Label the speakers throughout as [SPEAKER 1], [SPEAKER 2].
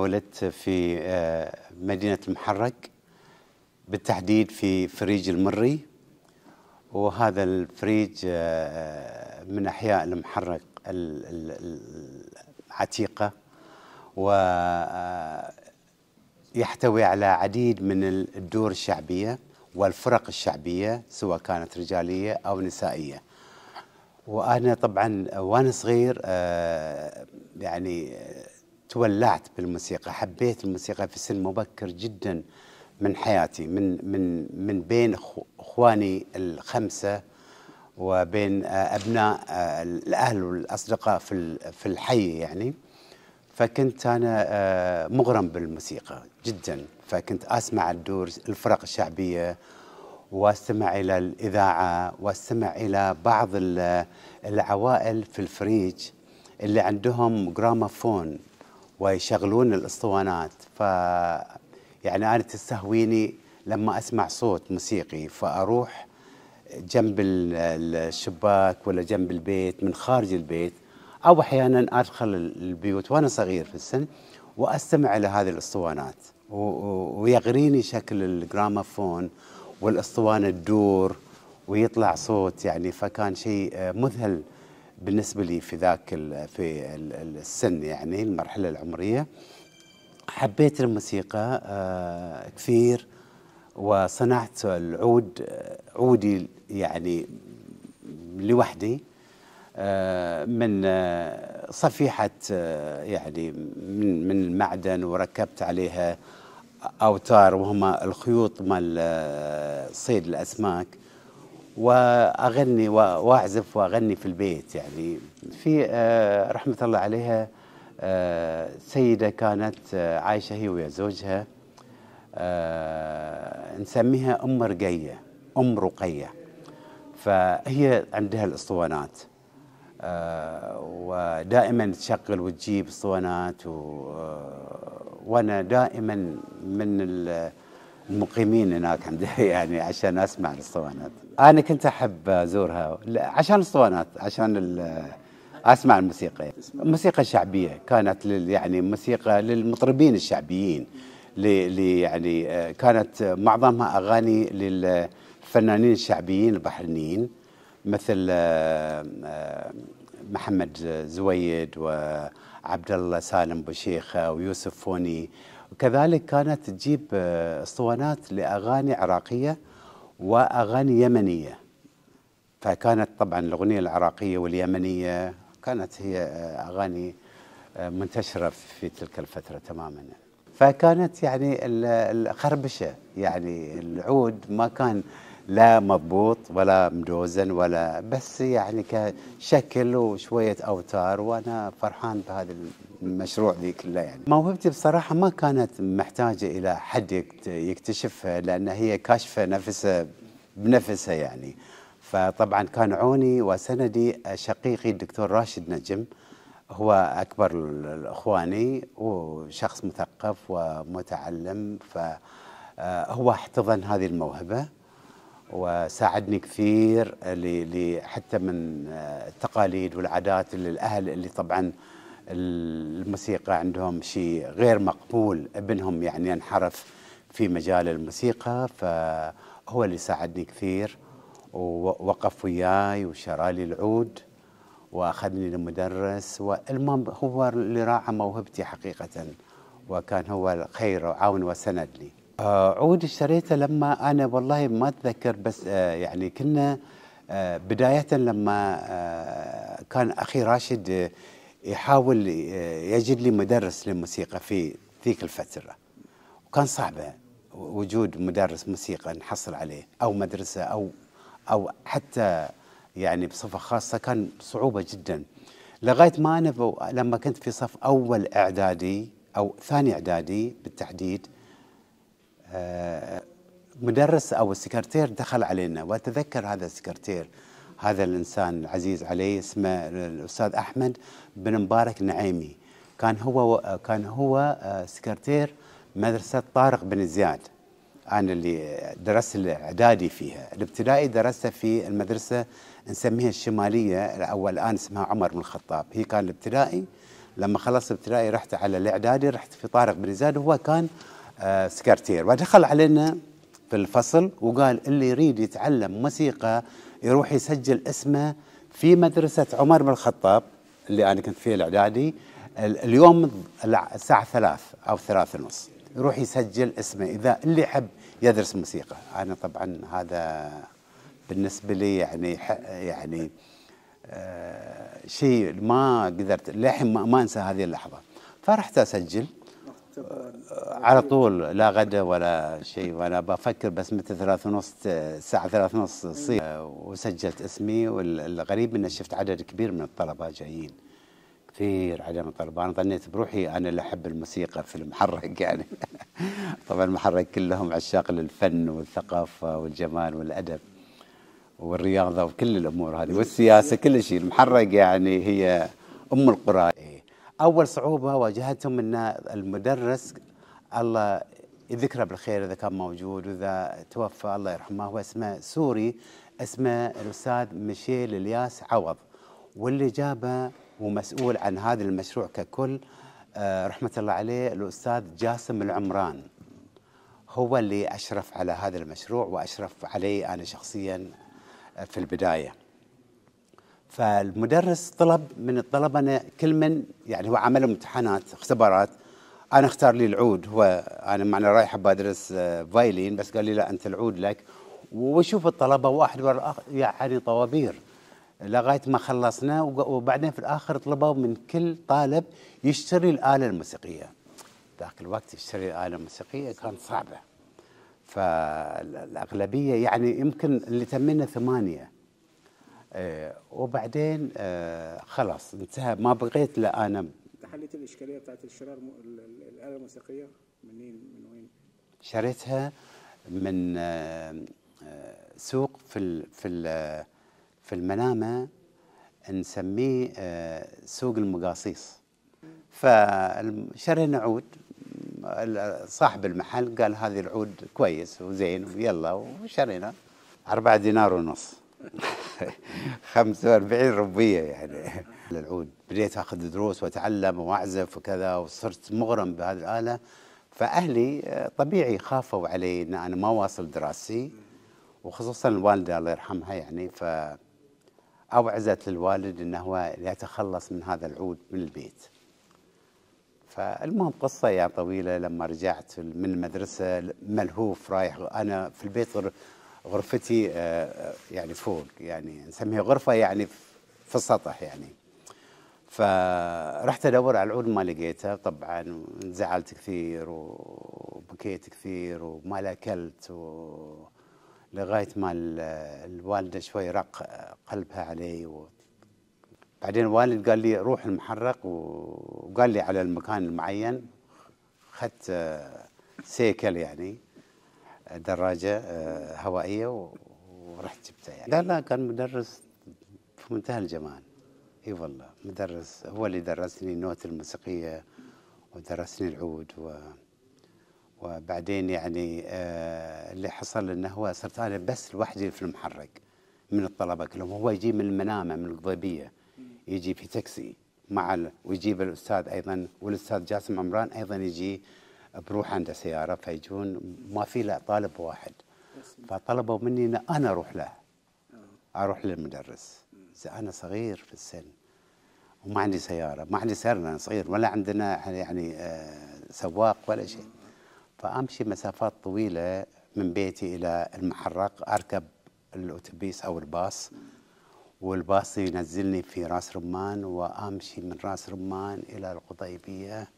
[SPEAKER 1] ولدت في آه، مدينة المحرق بالتحديد في فريج المري وهذا الفريج آه، من أحياء المحرق العتيقة ويحتوي آه، على عديد من الدور الشعبية والفرق الشعبية سواء كانت رجالية أو نسائية وأنا طبعا وأنا صغير يعني تولعت بالموسيقى حبيت الموسيقى في سن مبكر جدا من حياتي من من من بين اخواني الخمسه وبين آه، ابناء آه، الاهل والاصدقاء في في الحي يعني فكنت انا آه، مغرم بالموسيقى جدا فكنت اسمع الدور الفرق الشعبيه واستمع الى الاذاعه واستمع الى بعض العوائل في الفريج اللي عندهم جرامافون ويشغلون الاسطوانات ف يعني انا تستهويني لما اسمع صوت موسيقي فاروح جنب الشباك ولا جنب البيت من خارج البيت او احيانا ادخل البيوت وانا صغير في السن واستمع الى هذه الاسطوانات ويغريني شكل الجرامافون والاسطوانه تدور ويطلع صوت يعني فكان شيء مذهل بالنسبه لي في ذاك في السن يعني المرحله العمريه حبيت الموسيقى آه، كثير وصنعت العود عودي يعني لوحدي آه، من آه، صفيحة يعني من من المعدن وركبت عليها أوتار وهما الخيوط مال صيد الأسماك واغني واعزف واغني في البيت يعني في آه، رحمه الله عليها آه، سيده كانت آه، عايشه هي ويا زوجها نسميها ام رقيه ام رقيه فهي عندها الاسطوانات ودائما تشغل وتجيب اسطوانات وانا دائما من ال... المقيمين هناك عند يعني عشان اسمع الاسطوانات انا كنت احب ازورها عشان الاسطوانات عشان اسمع الموسيقى الموسيقى الشعبيه كانت لل يعني موسيقى للمطربين الشعبيين لي يعني آه، كانت معظمها اغاني للفنانين الشعبيين البحرينيين مثل آه، آه، محمد زويد وعبد الله سالم بوشيخه ويوسف فوني وكذلك كانت تجيب آه، اسطوانات لاغاني عراقيه واغاني يمنيه فكانت طبعا الاغنيه العراقيه واليمنيه كانت هي آه، اغاني آه، منتشره في تلك الفتره تماما فكانت يعني الخربشه يعني العود ما كان لا مضبوط ولا مدوزن ولا بس يعني كشكل وشويه اوتار وانا فرحان بهذه المشروع ذيك الله يعني موهبتي بصراحة ما كانت محتاجة إلى حد يكتشفها لأن هي كاشفة نفسها بنفسها يعني فطبعا كان عوني وسندي شقيقي الدكتور راشد نجم هو أكبر الأخواني وشخص مثقف ومتعلم فهو آه، احتضن هذه الموهبة وساعدني كثير حتى من آه، التقاليد والعادات اللي الاهل اللي طبعا الموسيقى عندهم شيء غير مقبول ابنهم يعني انحرف في مجال الموسيقى فهو اللي ساعدني كثير ووقف وياي وشرى لي العود واخذني لمدرس والمهم هو اللي راعى موهبتي حقيقه وكان هو الخير وعاون لي. عود اشتريته لما انا والله ما اتذكر بس يعني كنا بدايه لما كان اخي راشد يحاول آه، يجد لي مدرس للموسيقى في ذيك الفترة وكان صعب وجود مدرس موسيقى نحصل عليه أو مدرسة أو أو حتى يعني بصفة خاصة كان صعوبة جدا لغاية ما أنا لما كنت في صف أول إعدادي أو ثاني إعدادي بالتحديد آه، مدرس أو السكرتير دخل علينا وأتذكر هذا السكرتير هذا الإنسان العزيز علي اسمه الأستاذ أحمد بن مبارك نعيمي كان هو كان هو آه، سكرتير مدرسة طارق بن زياد أنا اللي درست الإعدادي فيها الابتدائي درسته في المدرسة نسميها الشمالية أو الآن اسمها عمر بن الخطاب هي كان الابتدائي لما خلصت الابتدائي رحت على الإعدادي رحت في طارق بن زياد وهو كان آه، سكرتير ودخل علينا في الفصل وقال اللي يريد يتعلم موسيقى يروح يسجل اسمه في مدرسة عمر بن الخطاب اللي أنا كنت فيها الإعدادي اليوم الساعة ثلاث أو ثلاث ونص يروح يسجل اسمه إذا اللي يحب يدرس موسيقى أنا طبعا هذا بالنسبة لي يعني يعني آه شيء ما قدرت للحين ما, ما انسى هذه اللحظه فرحت اسجل آه، على طول لا غدا ولا شيء وانا بفكر بس متى ثلاث ونص الساعه ثلاث ونص تصير وسجلت اسمي والغريب اني شفت عدد كبير من الطلبه جايين كثير عدد من الطلبه انا ظنيت بروحي انا اللي احب الموسيقى في المحرك يعني طبعا المحرك كلهم عشاق للفن والثقافه والجمال والادب والرياضه وكل الامور هذه والسياسه كل شيء المحرك يعني هي ام القرى اول صعوبه واجهتهم ان المدرس الله يذكره بالخير اذا كان موجود واذا توفى الله يرحمه هو اسمه سوري اسمه الاستاذ ميشيل الياس عوض واللي جابه ومسؤول عن هذا المشروع ككل آه، رحمه الله عليه الاستاذ جاسم العمران هو اللي اشرف على هذا المشروع واشرف علي انا شخصيا آه، في البدايه فالمدرس طلب من الطلبه أنا كل من يعني هو عمل امتحانات اختبارات انا اختار لي العود هو انا معنا رايح بدرس آه، فايلين بس قال لي لا انت العود لك وشوف الطلبه واحد ورا الاخر يعني طوابير لغايه ما خلصنا وبعدين في الاخر طلبوا من كل طالب يشتري الاله الموسيقيه. ذاك الوقت يشتري الاله الموسيقيه كان صعبه. فالاغلبيه يعني يمكن اللي تمنا ثمانيه آه، وبعدين آه، خلاص انتهى ما بقيت لا انا حليت الاشكاليه بتاعت الشراء الاله الموسيقيه منين من وين؟ شريتها من آه، سوق في في في المنامه نسميه سوق المقاصيص فشرينا عود صاحب المحل قال هذه العود كويس وزين ويلا وشرينا أربعة دينار ونص 45 ربيه يعني للعود بديت اخذ دروس واتعلم واعزف وكذا وصرت مغرم بهذه الاله فاهلي آه، طبيعي خافوا علي ان انا ما واصل دراستي وخصوصا الوالده الله يرحمها يعني ف اوعزت للوالد انه هو يتخلص من هذا العود من البيت فالمهم قصه يعني طويله لما رجعت من المدرسه ملهوف رايح انا في البيت غرفتي آه، آه، يعني فوق يعني نسميها غرفة يعني في السطح يعني فرحت ادور على العود ما لقيته طبعا انزعلت كثير وبكيت كثير وما اكلت و... لغايه ما الوالده شوي رق قلبها علي و... بعدين الوالد قال لي روح المحرق وقال لي على المكان المعين خدت آه، سيكل يعني دراجه آه، هوائيه ورحت جبتها يعني لا لا كان مدرس في منتهى الجمال اي والله مدرس هو اللي درسني النوت الموسيقيه ودرسني العود و وبعدين يعني آه، اللي حصل انه هو صرت انا بس لوحدي في المحرك من الطلبه كلهم هو يجي من المنامه من القضيبيه يجي في تاكسي مع ويجيب الاستاذ ايضا والاستاذ جاسم عمران ايضا يجي بروح عنده سياره فيجون ما في لا طالب واحد فطلبوا مني ان انا اروح له اروح للمدرس انا صغير في السن وما عندي سياره ما عندي سياره انا صغير ولا عندنا يعني آه، سواق ولا شيء فامشي مسافات طويله من بيتي الى المحرق اركب الاوتوبيس او الباص والباص ينزلني في راس رمان وامشي من راس رمان الى القضيبيه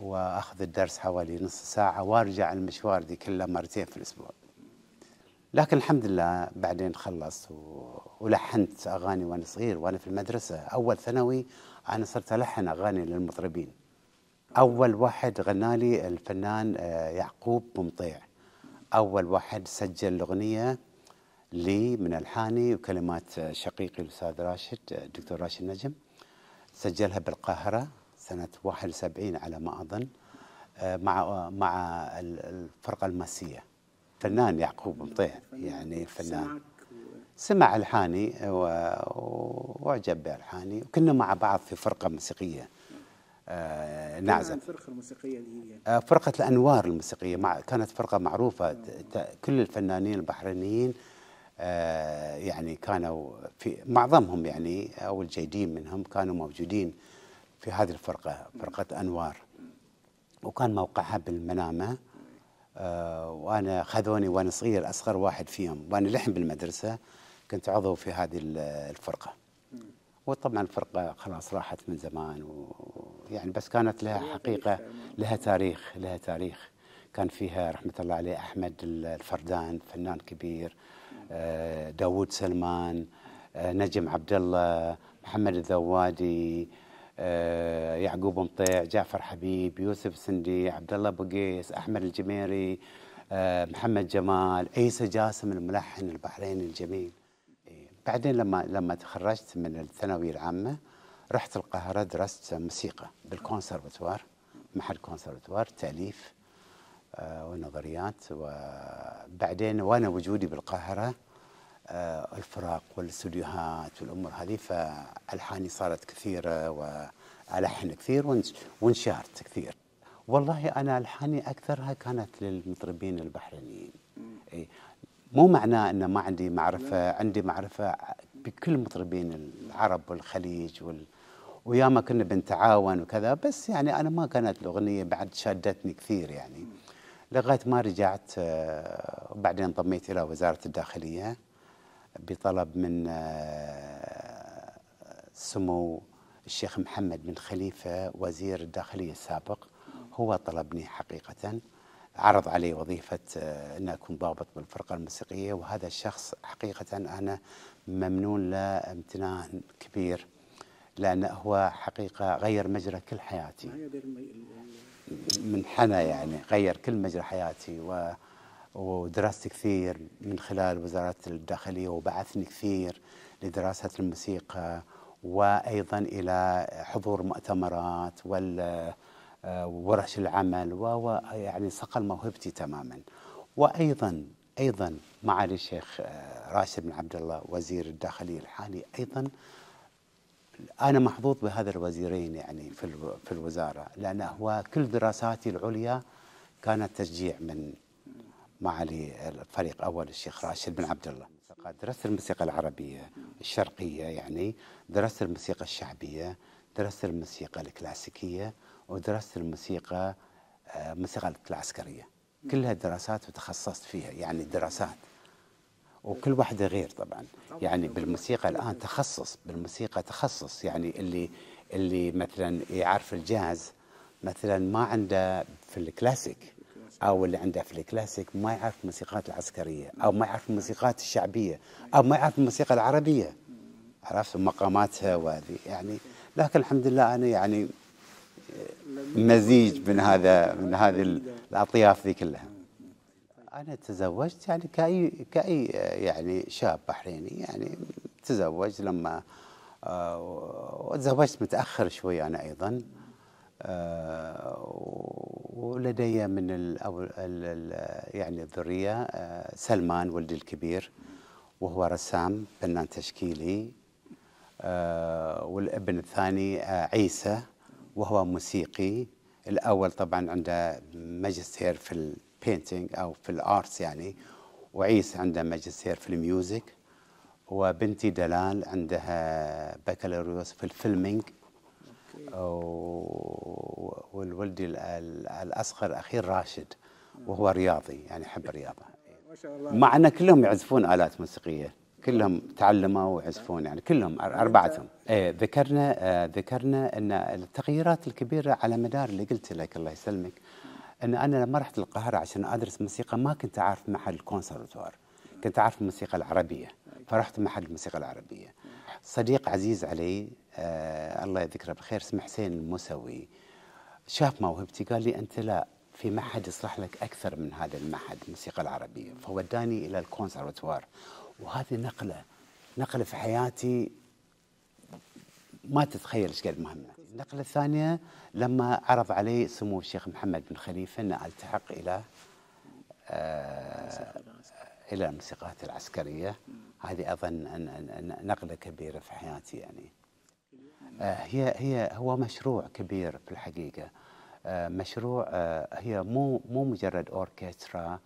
[SPEAKER 1] واخذ الدرس حوالي نص ساعه وارجع المشوار دي كله مرتين في الاسبوع لكن الحمد لله بعدين خلصت ولحنت اغاني وانا صغير وانا في المدرسه اول ثانوي انا صرت الحن اغاني للمطربين اول واحد غنى لي الفنان آه، يعقوب بمطيع اول واحد سجل الاغنيه لي من الحاني وكلمات شقيقي الاستاذ راشد آه، الدكتور راشد نجم سجلها بالقاهره سنه 71 على ما اظن آه، مع آه، مع الفرقه الماسيه فنان يعقوب مطيع يعني فنان سمع الحاني واعجب بالحاني وكنا مع بعض في فرقه موسيقيه نعزم آه، نعزف الفرقه الموسيقيه اللي هي فرقه الانوار الموسيقيه كانت فرقه معروفه كل الفنانين البحرينيين يعني كانوا في معظمهم يعني او الجيدين منهم كانوا موجودين في هذه الفرقة فرقة أنوار وكان موقعها بالمنامة آه، وأنا خذوني وأنا صغير أصغر واحد فيهم وأنا لحم بالمدرسة كنت عضو في هذه الفرقة وطبعا الفرقة خلاص راحت من زمان ويعني بس كانت لها حقيقة لها تاريخ لها تاريخ كان فيها رحمة الله عليه أحمد الفردان فنان كبير داود آه، داوود سلمان آه، نجم عبد الله محمد الذوادي آه، يعقوب مطيع جعفر حبيب يوسف سندي عبد الله بقيس احمد الجميري آه، محمد جمال عيسى جاسم الملحن البحريني الجميل إيه، بعدين لما لما تخرجت من الثانويه العامه رحت القاهره درست موسيقى بالكونسرفتوار محل كونسرفتوار تاليف آه، ونظريات وبعدين وانا وجودي بالقاهره آه، الفراق والاستوديوهات والامور هذه فالحاني صارت كثيره والحن كثير وانشهرت كثير والله انا الحاني اكثرها كانت للمطربين البحرينيين إيه، مو معناه ان ما عندي معرفه عندي معرفه بكل مطربين العرب والخليج وال وياما كنا بنتعاون وكذا بس يعني انا ما كانت الاغنيه بعد شادتني كثير يعني لغايه ما رجعت آه، وبعدين انضميت الى وزاره الداخليه بطلب من آه، سمو الشيخ محمد بن خليفة وزير الداخلية السابق هو طلبني حقيقة عرض علي وظيفة آه، أن أكون ضابط بالفرقة الموسيقية وهذا الشخص حقيقة أنا ممنون له امتنان كبير لأن هو حقيقة غير مجرى كل حياتي منحنى يعني غير كل مجرى حياتي و ودرست كثير من خلال وزارة الداخلية وبعثني كثير لدراسة الموسيقى وأيضا إلى حضور مؤتمرات وال ورش العمل و يعني صقل موهبتي تماما وايضا ايضا معالي الشيخ آه، راشد بن عبد الله وزير الداخليه الحالي ايضا انا محظوظ بهذا الوزيرين يعني في في الوزاره لان هو كل دراساتي العليا كانت تشجيع من معالي الفريق أول الشيخ راشد بن عبد الله درست الموسيقى العربية الشرقية يعني درست الموسيقى الشعبية درست الموسيقى الكلاسيكية ودرست الموسيقى آه، الموسيقى العسكرية كلها دراسات وتخصصت فيها يعني دراسات وكل واحدة غير طبعا يعني بالموسيقى الآن تخصص بالموسيقى تخصص يعني اللي اللي مثلا يعرف الجاز مثلا ما عنده في الكلاسيك او اللي عنده في الكلاسيك ما يعرف الموسيقات العسكريه او ما يعرف الموسيقات الشعبيه او ما يعرف الموسيقى العربيه عرفت مقاماتها وهذه يعني لكن الحمد لله انا يعني مزيج من هذا من هذه الاطياف ذي كلها انا تزوجت يعني كاي كاي يعني شاب بحريني يعني تزوج لما آه، وتزوجت متاخر شوي انا ايضا آه، ولدي من الـ الـ الـ يعني الذرية آه، سلمان ولدي الكبير وهو رسام فنان تشكيلي آه، والابن الثاني آه، عيسى وهو موسيقي الأول طبعا عنده ماجستير في البينتينج أو في الآرتس يعني وعيسى عنده ماجستير في الميوزك وبنتي دلال عندها بكالوريوس في الفيلمينج والولدي الاصغر الاخير راشد وهو رياضي يعني يحب الرياضه ما شاء الله مع ان كلهم يعزفون الات موسيقيه كلهم تعلموا ويعزفون يعني كلهم يعني اربعتهم إيه ذكرنا آه ذكرنا ان التغييرات الكبيره على مدار اللي قلت لك الله يسلمك ان انا لما رحت القاهره عشان ادرس موسيقى ما كنت اعرف محل الكونسرفتوار كنت اعرف الموسيقى العربيه فرحت محل الموسيقى العربيه صديق عزيز علي آه الله يذكره بالخير اسمه حسين الموسوي شاف موهبتي قال لي انت لا في معهد يصلح لك اكثر من هذا المعهد الموسيقى العربيه فوداني الى الكونسرفتوار وهذه نقله نقله في حياتي ما تتخيل ايش قد مهمه النقله الثانيه لما عرض علي سمو الشيخ محمد بن خليفه ان التحق الى آه الى الموسيقات العسكريه هذه اظن نقله كبيره في حياتي يعني آه، هي هي هو مشروع كبير في الحقيقه آه، مشروع آه، هي مو مو مجرد اوركسترا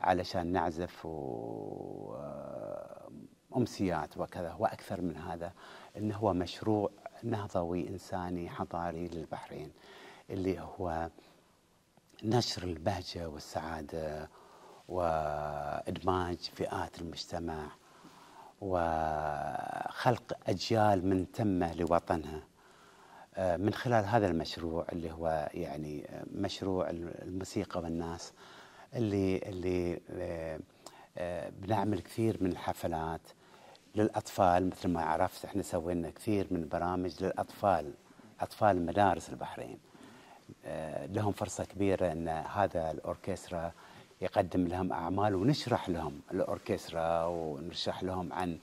[SPEAKER 1] علشان نعزف وامسيات وكذا هو اكثر من هذا انه هو مشروع نهضوي انساني حضاري للبحرين اللي هو نشر البهجه والسعاده وادماج فئات المجتمع وخلق أجيال من تمه لوطنها آه، من خلال هذا المشروع اللي هو يعني مشروع الموسيقى والناس اللي اللي آه، آه، بنعمل كثير من الحفلات للاطفال مثل ما عرفت احنا سوينا كثير من برامج للاطفال اطفال مدارس البحرين لهم فرصه كبيره ان هذا الاوركسترا يقدم لهم أعمال ونشرح لهم الأوركسترا ونشرح لهم عن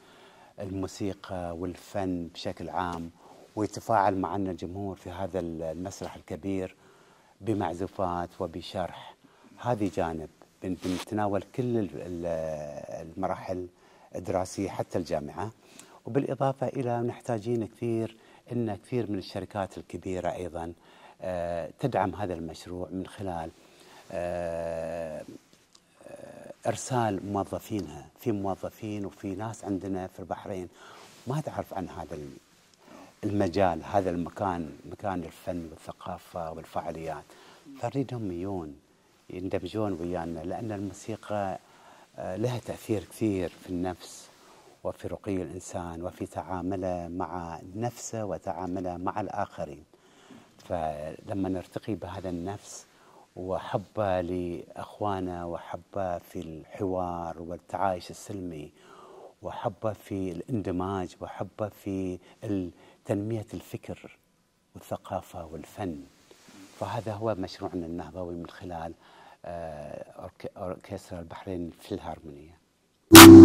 [SPEAKER 1] الموسيقى والفن بشكل عام ويتفاعل معنا الجمهور في هذا المسرح الكبير بمعزوفات وبشرح هذه جانب بنتناول كل المراحل الدراسية حتى الجامعة وبالإضافة إلى محتاجين كثير أن كثير من الشركات الكبيرة أيضا آه، تدعم هذا المشروع من خلال آه، ارسال موظفينها في موظفين وفي ناس عندنا في البحرين ما تعرف عن هذا المجال هذا المكان مكان الفن والثقافه والفعاليات فنريدهم يجون يندمجون ويانا لان الموسيقى آه، لها تاثير كثير في النفس وفي رقي الانسان وفي تعامله مع نفسه وتعامله مع الاخرين فلما نرتقي بهذا النفس وحبه لاخوانه وحبه في الحوار والتعايش السلمي وحبه في الاندماج وحبه في تنميه الفكر والثقافه والفن فهذا هو مشروعنا النهضوي من خلال آه، اوركسترا البحرين في الهارمونيه